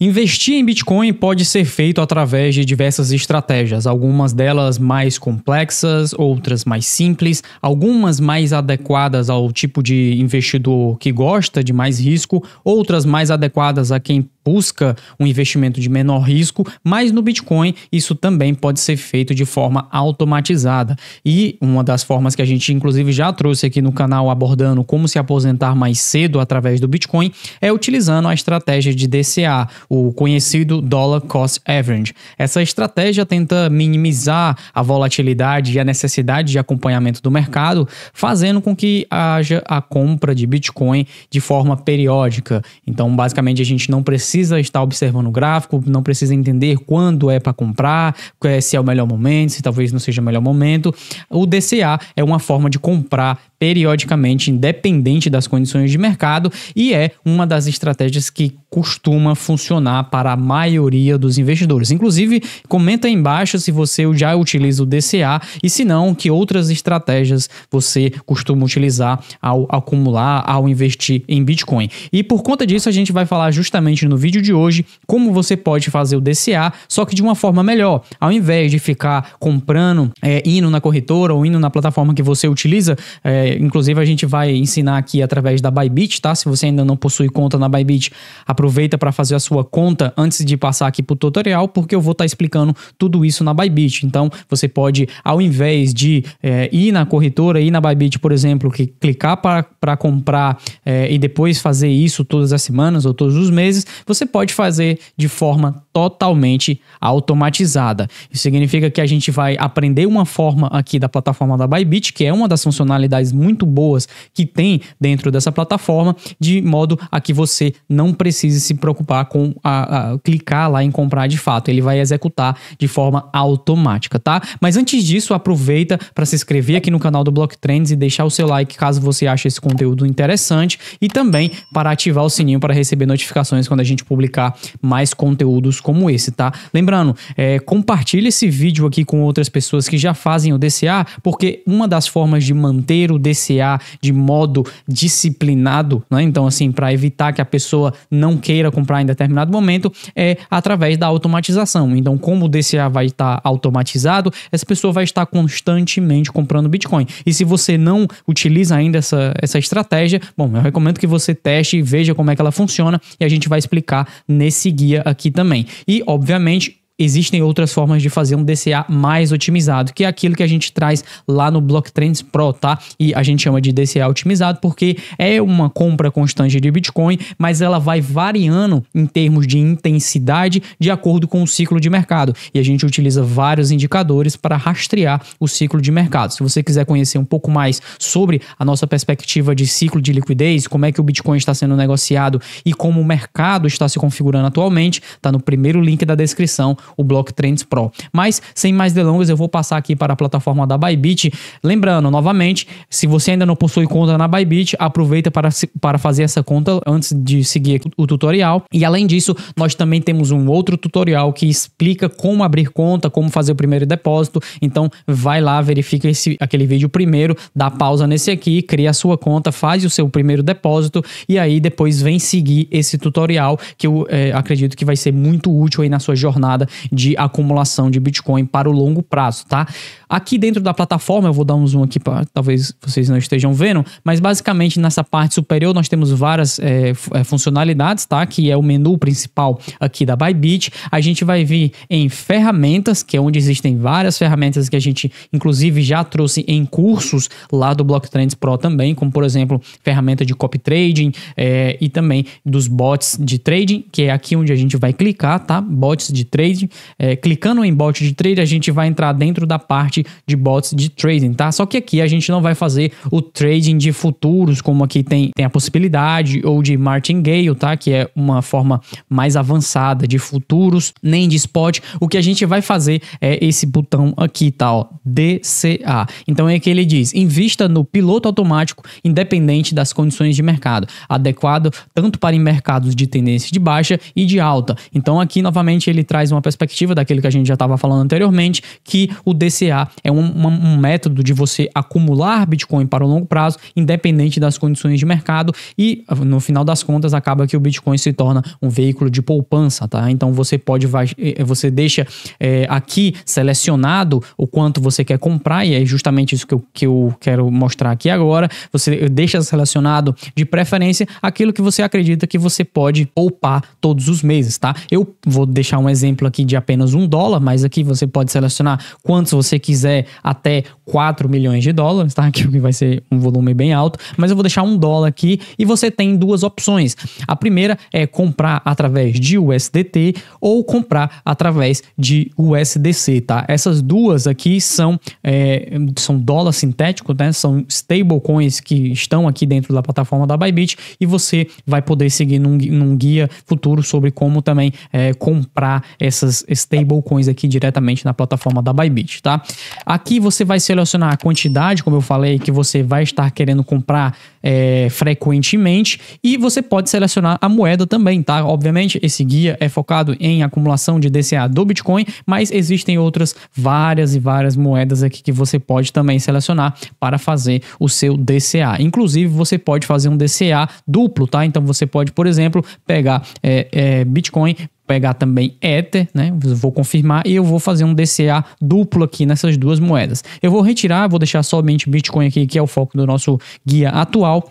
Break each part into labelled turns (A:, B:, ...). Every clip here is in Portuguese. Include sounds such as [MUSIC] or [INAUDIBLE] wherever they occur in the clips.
A: Investir em Bitcoin pode ser feito através de diversas estratégias, algumas delas mais complexas, outras mais simples, algumas mais adequadas ao tipo de investidor que gosta de mais risco, outras mais adequadas a quem busca um investimento de menor risco, mas no Bitcoin isso também pode ser feito de forma automatizada. E uma das formas que a gente, inclusive, já trouxe aqui no canal abordando como se aposentar mais cedo através do Bitcoin é utilizando a estratégia de DCA, o conhecido Dollar Cost Average. Essa estratégia tenta minimizar a volatilidade e a necessidade de acompanhamento do mercado, fazendo com que haja a compra de Bitcoin de forma periódica. Então, basicamente, a gente não precisa precisa estar observando o gráfico, não precisa entender quando é para comprar, é, se é o melhor momento, se talvez não seja o melhor momento. O DCA é uma forma de comprar periodicamente, independente das condições de mercado, e é uma das estratégias que costuma funcionar para a maioria dos investidores. Inclusive, comenta aí embaixo se você já utiliza o DCA e se não, que outras estratégias você costuma utilizar ao acumular, ao investir em Bitcoin. E por conta disso, a gente vai falar justamente no vídeo vídeo de hoje como você pode fazer o DCA, só que de uma forma melhor. Ao invés de ficar comprando, é, indo na corretora ou indo na plataforma que você utiliza, é, inclusive a gente vai ensinar aqui através da Bybit, tá? Se você ainda não possui conta na Bybit, aproveita para fazer a sua conta antes de passar aqui para o tutorial, porque eu vou estar tá explicando tudo isso na Bybit. Então, você pode, ao invés de é, ir na corretora, ir na Bybit, por exemplo, que clicar para comprar é, e depois fazer isso todas as semanas ou todos os meses, você pode fazer de forma totalmente automatizada. Isso significa que a gente vai aprender uma forma aqui da plataforma da Bybit, que é uma das funcionalidades muito boas que tem dentro dessa plataforma, de modo a que você não precise se preocupar com a, a clicar lá em comprar de fato. Ele vai executar de forma automática, tá? Mas antes disso, aproveita para se inscrever aqui no canal do Block Trends e deixar o seu like caso você ache esse conteúdo interessante e também para ativar o sininho para receber notificações quando a gente gente publicar mais conteúdos como esse, tá? Lembrando, é, compartilhe esse vídeo aqui com outras pessoas que já fazem o DCA, porque uma das formas de manter o DCA de modo disciplinado, né? Então, assim, para evitar que a pessoa não queira comprar em determinado momento, é através da automatização. Então, como o DCA vai estar automatizado, essa pessoa vai estar constantemente comprando Bitcoin. E se você não utiliza ainda essa, essa estratégia, bom, eu recomendo que você teste e veja como é que ela funciona e a gente vai explicar clicar nesse guia aqui também. E, obviamente, existem outras formas de fazer um DCA mais otimizado, que é aquilo que a gente traz lá no Block Trends Pro, tá? E a gente chama de DCA otimizado porque é uma compra constante de Bitcoin, mas ela vai variando em termos de intensidade de acordo com o ciclo de mercado. E a gente utiliza vários indicadores para rastrear o ciclo de mercado. Se você quiser conhecer um pouco mais sobre a nossa perspectiva de ciclo de liquidez, como é que o Bitcoin está sendo negociado e como o mercado está se configurando atualmente, tá no primeiro link da descrição o Block Trends Pro. Mas, sem mais delongas, eu vou passar aqui para a plataforma da Bybit. Lembrando, novamente, se você ainda não possui conta na Bybit, aproveita para, para fazer essa conta antes de seguir o tutorial. E, além disso, nós também temos um outro tutorial que explica como abrir conta, como fazer o primeiro depósito. Então, vai lá, verifica esse, aquele vídeo primeiro, dá pausa nesse aqui, cria a sua conta, faz o seu primeiro depósito e aí depois vem seguir esse tutorial que eu é, acredito que vai ser muito útil aí na sua jornada de acumulação de Bitcoin para o longo prazo, tá? Aqui dentro da plataforma, eu vou dar um zoom aqui para talvez vocês não estejam vendo, mas basicamente nessa parte superior nós temos várias é, é, funcionalidades, tá? Que é o menu principal aqui da Bybit. A gente vai vir em ferramentas, que é onde existem várias ferramentas que a gente inclusive já trouxe em cursos lá do Block Trends Pro também, como por exemplo ferramenta de copy trading é, e também dos bots de trading, que é aqui onde a gente vai clicar, tá? Bots de trading. É, clicando em bot de trade, a gente vai entrar dentro da parte de bots de trading, tá? Só que aqui a gente não vai fazer o trading de futuros, como aqui tem, tem a possibilidade, ou de martingale, tá? Que é uma forma mais avançada de futuros, nem de spot. O que a gente vai fazer é esse botão aqui, tá? Ó, DCA. Então é que ele diz: invista no piloto automático, independente das condições de mercado, adequado tanto para em mercados de tendência de baixa e de alta. Então aqui novamente ele traz uma perspectiva perspectiva daquilo que a gente já estava falando anteriormente, que o DCA é um, um, método de você acumular Bitcoin para o longo prazo, independente das condições de mercado, e no final das contas acaba que o Bitcoin se torna um veículo de poupança, tá? Então você pode, eh, você deixa é, aqui selecionado o quanto você quer comprar, e é justamente isso que eu, que eu quero mostrar aqui agora. Você deixa selecionado de preferência aquilo que você acredita que você pode poupar todos os meses, tá? Eu vou deixar um exemplo aqui de apenas um dólar, mas aqui você pode selecionar quantos você quiser até 4 milhões de dólares, tá? [LAUGHS] Que vai ser um volume bem alto, mas eu vou deixar um dólar aqui e você tem duas opções. A primeira é comprar através de USDT ou comprar através de USDC, tá? Essas duas aqui são, é, são dólar sintético, né? São stablecoins que estão aqui dentro da plataforma da Bybit e você vai poder seguir num, num guia futuro sobre como também é, comprar essas essas stablecoins aqui diretamente na plataforma da Bybit, tá? Aqui você vai selecionar a quantidade, como eu falei, que você vai estar querendo comprar é, frequentemente e você pode selecionar a moeda também, tá? Obviamente, esse guia é focado em acumulação de DCA do Bitcoin, mas existem outras várias e várias moedas aqui que você pode também selecionar para fazer o seu DCA. Inclusive, você pode fazer um DCA duplo, tá? Então você pode, por exemplo, pegar é, é, Bitcoin pegar também Ether, né? Vou confirmar e eu vou fazer um DCA duplo aqui nessas duas moedas. Eu vou retirar, vou deixar somente Bitcoin aqui, que é o foco do nosso guia atual.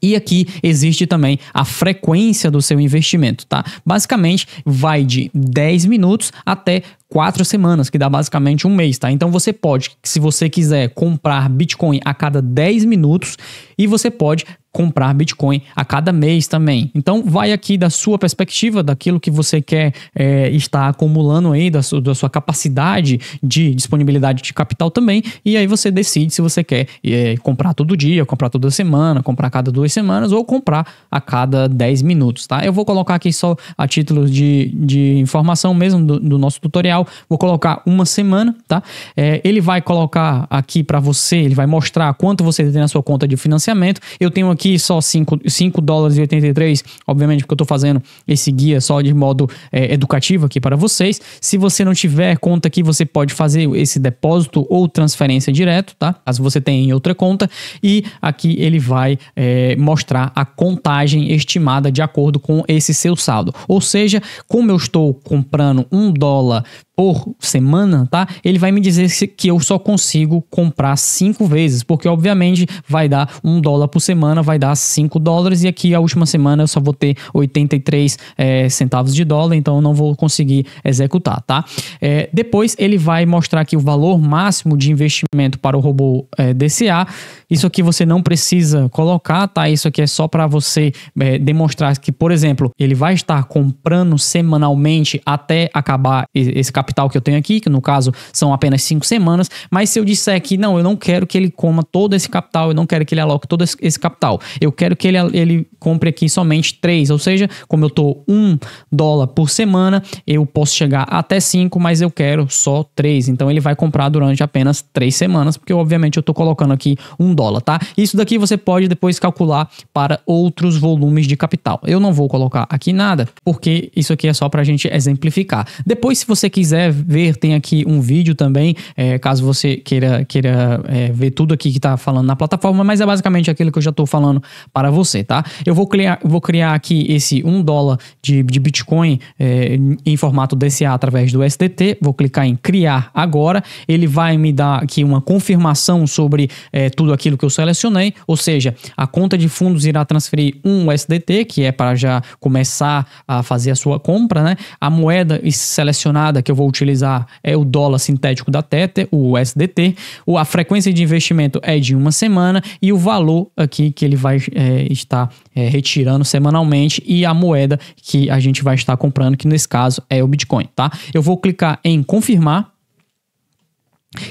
A: E aqui existe também a frequência do seu investimento, tá? Basicamente, vai de 10 minutos até quatro semanas, que dá basicamente um mês, tá? Então você pode, se você quiser comprar Bitcoin a cada 10 minutos, e você pode comprar Bitcoin a cada mês também. Então, vai aqui da sua perspectiva, daquilo que você quer é, estar acumulando aí, da sua, da sua, capacidade de disponibilidade de capital também. E aí você decide se você quer é, comprar todo dia, comprar toda semana, comprar a cada duas semanas ou comprar a cada 10 minutos, tá? Eu vou colocar aqui só a título de, de informação mesmo do, do nosso tutorial. Vou colocar uma semana, tá? É, ele vai colocar aqui para você, ele vai mostrar quanto você tem na sua conta de financiamento. Eu tenho aqui aqui só 5, dólares e 83, obviamente porque eu estou fazendo esse guia só de modo é, educativo aqui para vocês. Se você não tiver conta aqui, você pode fazer esse depósito ou transferência direto, tá? Caso você tenha em outra conta. E aqui ele vai é, mostrar a contagem estimada de acordo com esse seu saldo. Ou seja, como eu estou comprando um dólar por semana, tá? Ele vai me dizer que eu só consigo comprar cinco vezes, porque obviamente vai dar um dólar por semana, vai dar 5 dólares e aqui a última semana eu só vou ter 83 é, eh, centavos de dólar, então eu não vou conseguir executar, tá? É, depois ele vai mostrar aqui o valor máximo de investimento para o robô é, eh, DCA isso aqui você não precisa colocar, tá? Isso aqui é só para você é, demonstrar que, por exemplo, ele vai estar comprando semanalmente até acabar esse capital que eu tenho aqui, que no caso são apenas cinco semanas. Mas se eu disser que não, eu não quero que ele coma todo esse capital, eu não quero que ele aloque todo esse capital, eu quero que ele, ele compre aqui somente três, ou seja, como eu tô um dólar por semana, eu posso chegar até cinco, mas eu quero só três. Então ele vai comprar durante apenas três semanas, porque obviamente eu tô colocando aqui um dólar, tá? Isso daqui você pode depois calcular para outros volumes de capital. Eu não vou colocar aqui nada, porque isso aqui é só para a gente exemplificar. Depois, se você quiser ver, tem aqui um vídeo também, é, caso você queira, queira é, ver tudo aqui que está falando na plataforma, mas é basicamente aquilo que eu já estou falando para você, tá? Eu vou criar, vou criar aqui esse 1 dólar de, de Bitcoin é, em formato DCA através do SDT, vou clicar em criar agora, ele vai me dar aqui uma confirmação sobre é, tudo aquilo aquilo que eu selecionei, ou seja, a conta de fundos irá transferir um USDT, que é para já começar a fazer a sua compra, né? A moeda selecionada que eu vou utilizar é o dólar sintético da Tether, o USDT. A frequência de investimento é de uma semana e o valor aqui que ele vai é, estar é, retirando semanalmente e a moeda que a gente vai estar comprando, que nesse caso é o Bitcoin, tá? Eu vou clicar em confirmar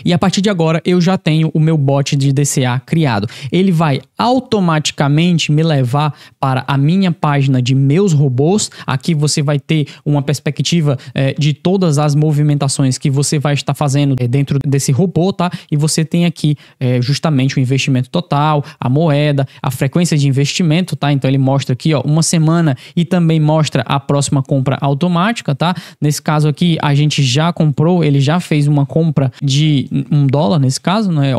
A: e a partir de agora eu já tenho o meu bot de DCA criado. Ele vai automaticamente me levar para a minha página de meus robôs. Aqui você vai ter uma perspectiva é, de todas as movimentações que você vai estar fazendo é, dentro desse robô, tá? E você tem aqui é, justamente o investimento total, a moeda, a frequência de investimento, tá? Então ele mostra aqui, ó, uma semana e também mostra a próxima compra automática, tá? Nesse caso aqui a gente já comprou, ele já fez uma compra de de um dólar nesse caso, né?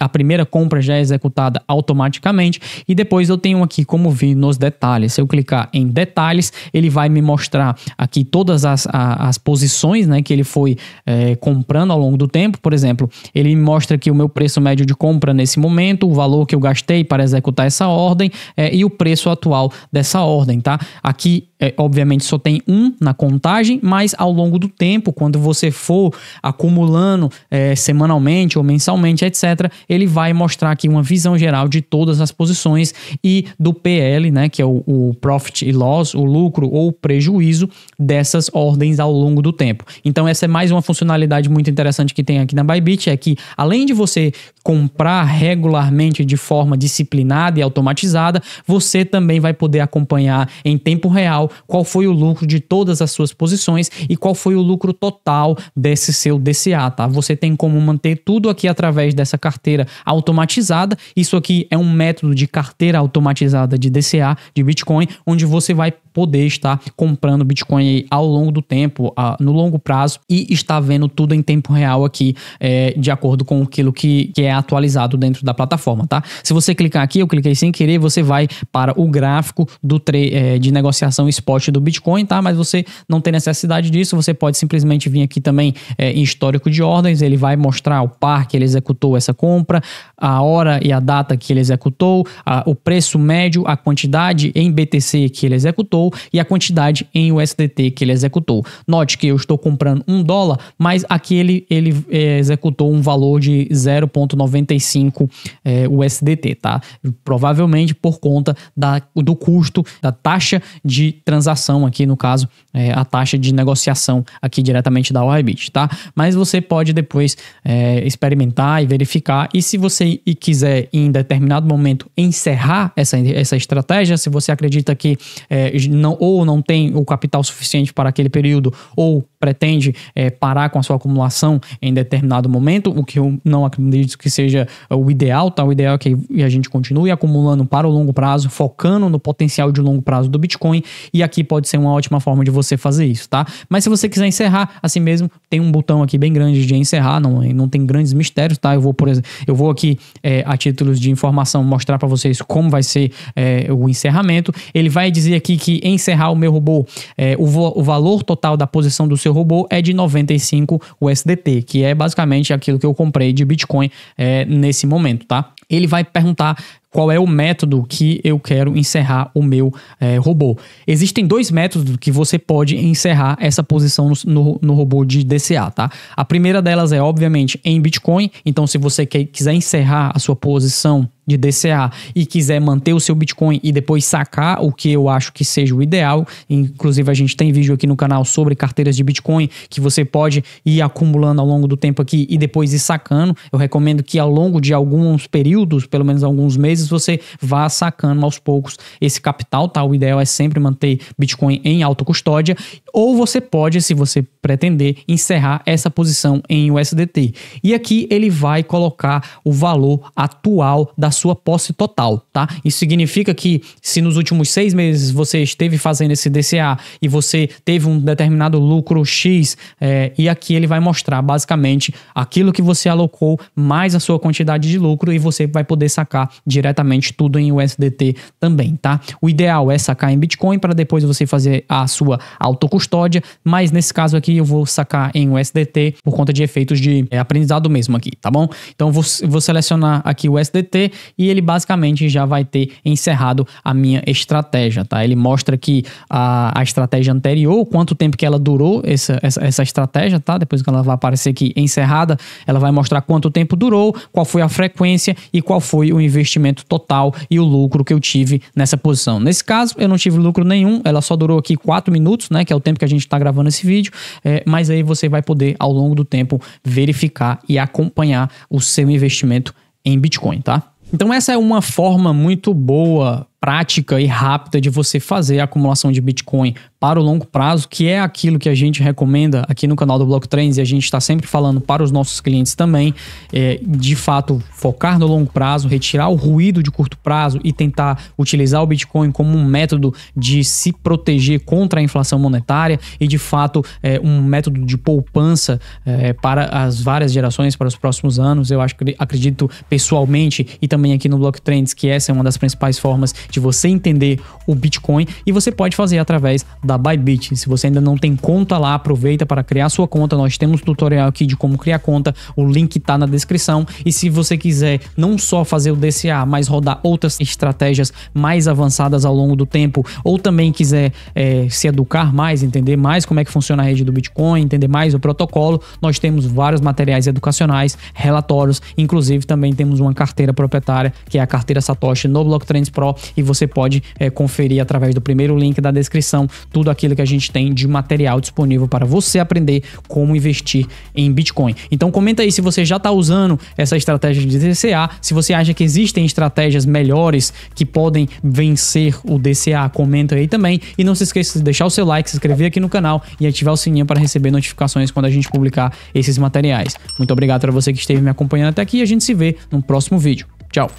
A: A primeira compra já é executada automaticamente e depois eu tenho aqui como vir nos detalhes. Se eu clicar em detalhes, ele vai me mostrar aqui todas as, as posições, né? Que ele foi é, comprando ao longo do tempo. Por exemplo, ele me mostra aqui o meu preço médio de compra nesse momento, o valor que eu gastei para executar essa ordem é, e o preço atual dessa ordem, tá? Aqui é, obviamente só tem um na contagem, mas ao longo do tempo, quando você for acumulando é, é, semanalmente ou mensalmente, etc., ele vai mostrar aqui uma visão geral de todas as posições e do PL, né, que é o, o profit e loss, o lucro ou prejuízo dessas ordens ao longo do tempo. Então, essa é mais uma funcionalidade muito interessante que tem aqui na Bybit, é que além de você comprar regularmente de forma disciplinada e automatizada, você também vai poder acompanhar em tempo real qual foi o lucro de todas as suas posições e qual foi o lucro total desse seu DCA, tá? Você tem como manter tudo aqui através dessa carteira automatizada. Isso aqui é um método de carteira automatizada de DCA, de Bitcoin, onde você vai poder estar comprando Bitcoin ao longo do tempo, no longo prazo, e estar vendo tudo em tempo real aqui, é, de acordo com aquilo que, que é atualizado dentro da plataforma, tá? Se você clicar aqui, eu cliquei sem querer, você vai para o gráfico do é, de negociação spot do Bitcoin, tá? Mas você não tem necessidade disso, você pode simplesmente vir aqui também é, em histórico de ordens, ele vai mostrar o par que ele executou essa compra, a hora e a data que ele executou, a, o preço médio, a quantidade em BTC que ele executou, comprou e a quantidade em USDT que ele executou. Note que eu estou comprando um dólar, mas aqui ele, ele é, executou um valor de 0,95 é, USDT, tá? Provavelmente por conta da, do custo da taxa de transação aqui, no caso, é, a taxa de negociação aqui diretamente da Orbit, tá? Mas você pode depois é, experimentar e verificar. E se você quiser, em determinado momento, encerrar essa, essa estratégia, se você acredita que é, não, ou não tem o capital suficiente para aquele período, ou pretende é, parar com a sua acumulação em determinado momento, o que eu não acredito que seja é, o ideal, tá? O ideal é que a gente continue acumulando para o longo prazo, focando no potencial de longo prazo do Bitcoin, e aqui pode ser uma ótima forma de você fazer isso, tá? Mas se você quiser encerrar, assim mesmo, tem um botão aqui bem grande de encerrar, não, não tem grandes mistérios, tá? Eu vou, por exemplo, eu vou aqui é, a títulos de informação mostrar para vocês como vai ser é, o encerramento. Ele vai dizer aqui que encerrar o meu robô, é, o, o valor total da posição do seu robô é de 95 USDT, que é basicamente aquilo que eu comprei de Bitcoin é, nesse momento, tá? Ele vai perguntar qual é o método que eu quero encerrar o meu é, robô. Existem dois métodos que você pode encerrar essa posição no, no, no, robô de DCA, tá? A primeira delas é, obviamente, em Bitcoin. Então, se você quer, quiser encerrar a sua posição de DCA e quiser manter o seu Bitcoin e depois sacar o que eu acho que seja o ideal, inclusive a gente tem vídeo aqui no canal sobre carteiras de Bitcoin que você pode ir acumulando ao longo do tempo aqui e depois ir sacando. Eu recomendo que ao longo de alguns períodos, pelo menos alguns meses, você vá sacando aos poucos esse capital, tá? O ideal é sempre manter Bitcoin em autocustódia, ou você pode, se você pretender, encerrar essa posição em USDT. E aqui ele vai colocar o valor atual da sua posse total, tá? Isso significa que se nos últimos seis meses você esteve fazendo esse DCA e você teve um determinado lucro X, é, e aqui ele vai mostrar basicamente aquilo que você alocou mais a sua quantidade de lucro e você vai poder sacar direto diretamente tudo em USDT também, tá? O ideal é sacar em Bitcoin para depois você fazer a sua autocustódia, mas nesse caso aqui eu vou sacar em USDT por conta de efeitos de é, aprendizado mesmo aqui, tá bom? Então vou, vou selecionar aqui o USDT e ele basicamente já vai ter encerrado a minha estratégia, tá? Ele mostra aqui a, a estratégia anterior, quanto tempo que ela durou essa, essa, essa estratégia, tá? Depois que ela vai aparecer aqui encerrada, ela vai mostrar quanto tempo durou, qual foi a frequência e qual foi o investimento total e o lucro que eu tive nessa posição. Nesse caso, eu não tive lucro nenhum, ela só durou aqui 4 minutos, né, que é o tempo que a gente está gravando esse vídeo, é, mas aí você vai poder, ao longo do tempo, verificar e acompanhar o seu investimento em Bitcoin, tá? Então, essa é uma forma muito boa prática e rápida de você fazer a acumulação de Bitcoin para o longo prazo, que é aquilo que a gente recomenda aqui no canal do Bloco Trends e a gente está sempre falando para os nossos clientes também, é, de fato focar no longo prazo, retirar o ruído de curto prazo e tentar utilizar o Bitcoin como um método de se proteger contra a inflação monetária e de fato é, um método de poupança é, para as várias gerações, para os próximos anos. Eu acho que acredito pessoalmente e também aqui no Bloco Trends que essa é uma das principais formas de você entender o Bitcoin e você pode fazer através da Bybit. Se você ainda não tem conta lá, aproveita para criar sua conta. Nós temos tutorial aqui de como criar conta. O link está na descrição. E se você quiser não só fazer o DCA, mas rodar outras estratégias mais avançadas ao longo do tempo, ou também quiser é, se educar mais, entender mais como é que funciona a rede do Bitcoin, entender mais o protocolo, nós temos vários materiais educacionais, relatórios, inclusive também temos uma carteira proprietária, que é a carteira Satoshi no Block Trends Pro, e você pode é, conferir através do primeiro link da descrição tudo aquilo que a gente tem de material disponível para você aprender como investir em Bitcoin. Então comenta aí se você já está usando essa estratégia de DCA, se você acha que existem estratégias melhores que podem vencer o DCA, comenta aí também. E não se esqueça de deixar o seu like, se inscrever aqui no canal e ativar o sininho para receber notificações quando a gente publicar esses materiais. Muito obrigado para você que esteve me acompanhando até aqui e a gente se vê no próximo vídeo. Tchau!